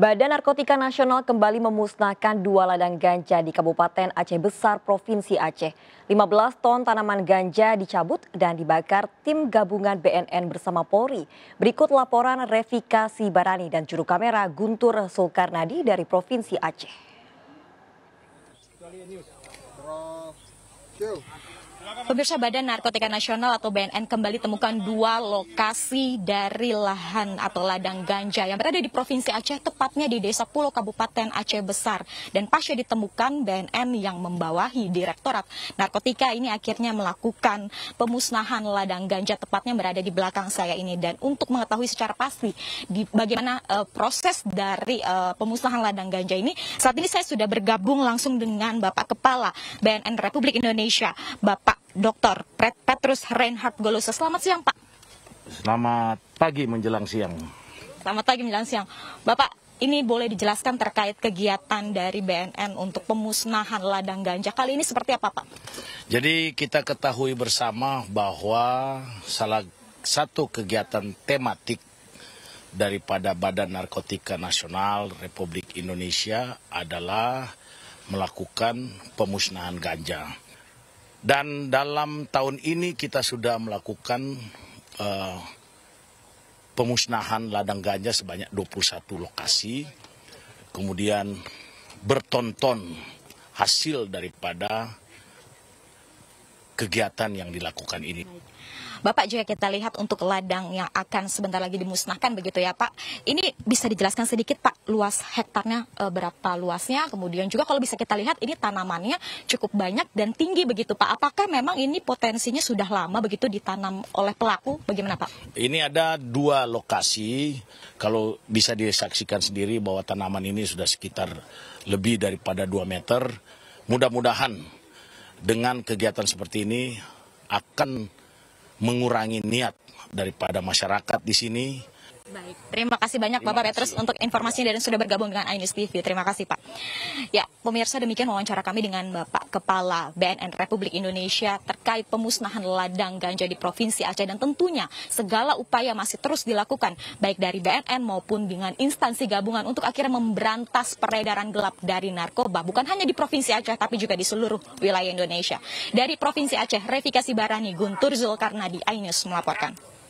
Badan Narkotika Nasional kembali memusnahkan dua ladang ganja di Kabupaten Aceh Besar, Provinsi Aceh. 15 ton tanaman ganja dicabut dan dibakar tim gabungan BNN bersama Polri. Berikut laporan Revika Sibarani dan juru kamera Guntur Sulkarnadi dari Provinsi Aceh. Pemirsa Badan Narkotika Nasional atau BNN kembali temukan dua lokasi dari lahan atau ladang ganja yang berada di Provinsi Aceh, tepatnya di Desa Pulau Kabupaten Aceh Besar. Dan pasca ditemukan BNN yang membawahi Direktorat Narkotika ini akhirnya melakukan pemusnahan ladang ganja tepatnya berada di belakang saya ini. Dan untuk mengetahui secara pasti di bagaimana uh, proses dari uh, pemusnahan ladang ganja ini, saat ini saya sudah bergabung langsung dengan Bapak Kepala BNN Republik Indonesia Indonesia, Bapak Dr. Pret Petrus Reinhard Golose. Selamat siang, Pak. Selamat pagi menjelang siang. Selamat pagi menjelang siang. Bapak, ini boleh dijelaskan terkait kegiatan dari BNN untuk pemusnahan ladang ganja kali ini seperti apa Pak? Jadi kita ketahui bersama bahwa salah satu kegiatan tematik daripada Badan Narkotika Nasional Republik Indonesia adalah melakukan pemusnahan ganja. Dan dalam tahun ini kita sudah melakukan uh, pemusnahan ladang ganja sebanyak 21 lokasi. Kemudian bertonton hasil daripada kegiatan yang dilakukan ini. Bapak juga kita lihat untuk ladang yang akan sebentar lagi dimusnahkan begitu ya Pak. Ini bisa dijelaskan sedikit Pak luas hektarnya e, berapa luasnya kemudian juga kalau bisa kita lihat ini tanamannya cukup banyak dan tinggi begitu Pak. Apakah memang ini potensinya sudah lama begitu ditanam oleh pelaku bagaimana Pak? Ini ada dua lokasi kalau bisa disaksikan sendiri bahwa tanaman ini sudah sekitar lebih daripada 2 meter. Mudah-mudahan dengan kegiatan seperti ini akan mengurangi niat daripada masyarakat di sini Baik, terima kasih banyak terima Bapak kasih. Petrus untuk informasinya dan sudah bergabung dengan iNews TV. Terima kasih Pak. Ya, pemirsa demikian wawancara kami dengan Bapak Kepala BNN Republik Indonesia terkait pemusnahan ladang ganja di Provinsi Aceh dan tentunya segala upaya masih terus dilakukan baik dari BNN maupun dengan instansi gabungan untuk akhirnya memberantas peredaran gelap dari narkoba bukan hanya di Provinsi Aceh tapi juga di seluruh wilayah Indonesia. Dari Provinsi Aceh, Revikasi Barani, Guntur Zulkarnadi, iNews melaporkan.